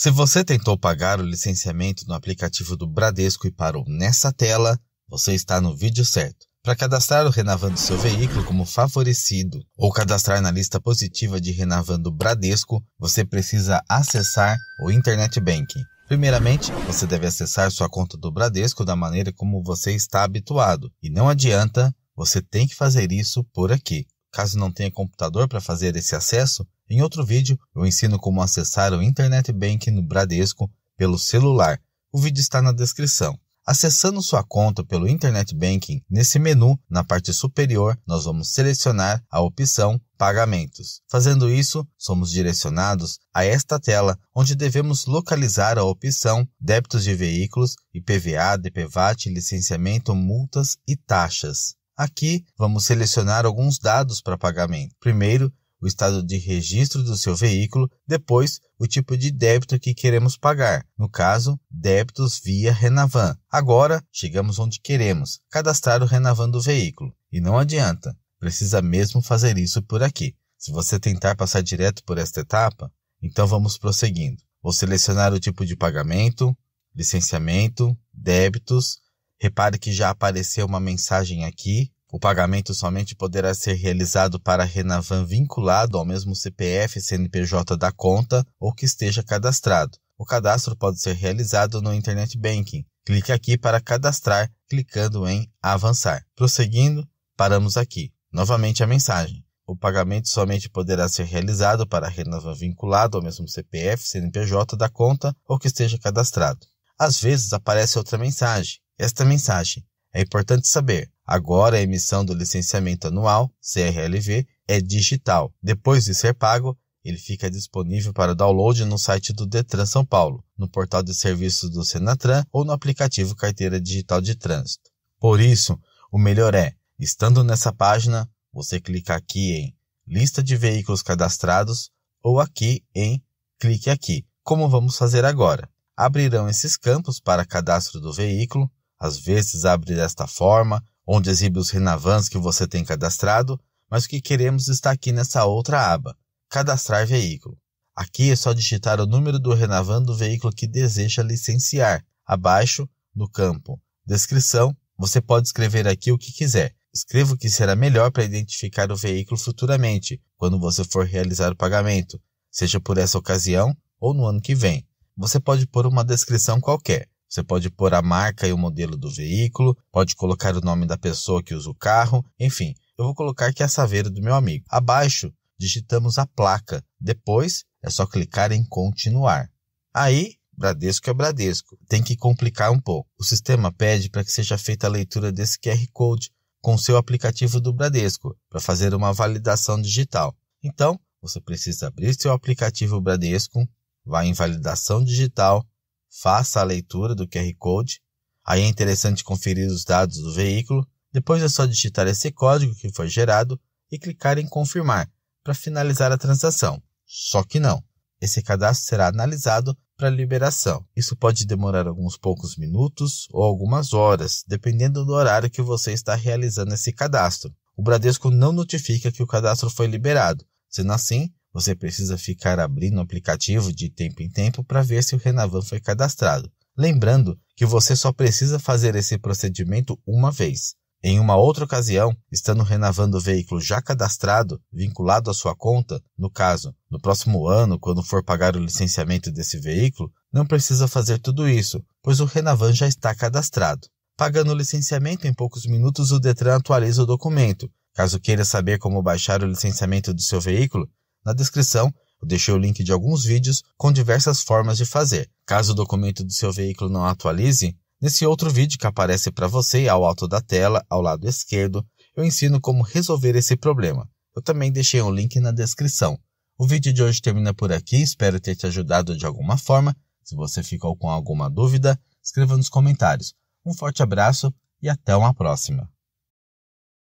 Se você tentou pagar o licenciamento no aplicativo do Bradesco e parou nessa tela, você está no vídeo certo. Para cadastrar o Renavando seu veículo como favorecido ou cadastrar na lista positiva de Renavando Bradesco, você precisa acessar o Internet Banking. Primeiramente, você deve acessar sua conta do Bradesco da maneira como você está habituado, e não adianta, você tem que fazer isso por aqui. Caso não tenha computador para fazer esse acesso, em outro vídeo, eu ensino como acessar o Internet Bank no Bradesco pelo celular. O vídeo está na descrição. Acessando sua conta pelo Internet Banking, nesse menu, na parte superior, nós vamos selecionar a opção Pagamentos. Fazendo isso, somos direcionados a esta tela, onde devemos localizar a opção Débitos de Veículos, IPVA, DPVAT, Licenciamento, Multas e Taxas. Aqui, vamos selecionar alguns dados para pagamento. Primeiro, o estado de registro do seu veículo, depois o tipo de débito que queremos pagar, no caso, débitos via Renavan. Agora chegamos onde queremos, cadastrar o Renavan do veículo. E não adianta, precisa mesmo fazer isso por aqui. Se você tentar passar direto por esta etapa, então vamos prosseguindo. Vou selecionar o tipo de pagamento, licenciamento, débitos. Repare que já apareceu uma mensagem aqui o pagamento somente poderá ser realizado para Renavan vinculado ao mesmo CPF CNPJ da conta ou que esteja cadastrado. O cadastro pode ser realizado no Internet Banking. Clique aqui para cadastrar, clicando em Avançar. Prosseguindo, paramos aqui. Novamente a mensagem. O pagamento somente poderá ser realizado para Renavan vinculado ao mesmo CPF CNPJ da conta ou que esteja cadastrado. Às vezes aparece outra mensagem. Esta mensagem é importante saber Agora a emissão do licenciamento anual, CRLV, é digital. Depois de ser pago, ele fica disponível para download no site do Detran São Paulo, no portal de serviços do Senatran ou no aplicativo Carteira Digital de Trânsito. Por isso, o melhor é, estando nessa página, você clica aqui em Lista de veículos cadastrados ou aqui em Clique aqui, como vamos fazer agora. Abrirão esses campos para cadastro do veículo, às vezes abre desta forma, onde exibe os renavans que você tem cadastrado, mas o que queremos está aqui nessa outra aba, cadastrar veículo. Aqui é só digitar o número do renavan do veículo que deseja licenciar. Abaixo, no campo descrição, você pode escrever aqui o que quiser. Escreva o que será melhor para identificar o veículo futuramente, quando você for realizar o pagamento, seja por essa ocasião ou no ano que vem. Você pode pôr uma descrição qualquer. Você pode pôr a marca e o modelo do veículo, pode colocar o nome da pessoa que usa o carro, enfim. Eu vou colocar aqui a saveira do meu amigo. Abaixo, digitamos a placa. Depois, é só clicar em continuar. Aí, Bradesco é Bradesco. Tem que complicar um pouco. O sistema pede para que seja feita a leitura desse QR Code com seu aplicativo do Bradesco para fazer uma validação digital. Então, você precisa abrir seu aplicativo Bradesco, vá em validação digital faça a leitura do QR Code. Aí é interessante conferir os dados do veículo. Depois é só digitar esse código que foi gerado e clicar em confirmar para finalizar a transação. Só que não. Esse cadastro será analisado para liberação. Isso pode demorar alguns poucos minutos ou algumas horas, dependendo do horário que você está realizando esse cadastro. O Bradesco não notifica que o cadastro foi liberado, sendo assim, você precisa ficar abrindo o aplicativo de tempo em tempo para ver se o Renavan foi cadastrado. Lembrando que você só precisa fazer esse procedimento uma vez. Em uma outra ocasião, estando renovando o veículo já cadastrado, vinculado à sua conta, no caso, no próximo ano, quando for pagar o licenciamento desse veículo, não precisa fazer tudo isso, pois o Renavan já está cadastrado. Pagando o licenciamento em poucos minutos, o Detran atualiza o documento. Caso queira saber como baixar o licenciamento do seu veículo, na descrição, eu deixei o link de alguns vídeos com diversas formas de fazer. Caso o documento do seu veículo não atualize, nesse outro vídeo que aparece para você ao alto da tela, ao lado esquerdo, eu ensino como resolver esse problema. Eu também deixei um link na descrição. O vídeo de hoje termina por aqui, espero ter te ajudado de alguma forma. Se você ficou com alguma dúvida, escreva nos comentários. Um forte abraço e até uma próxima!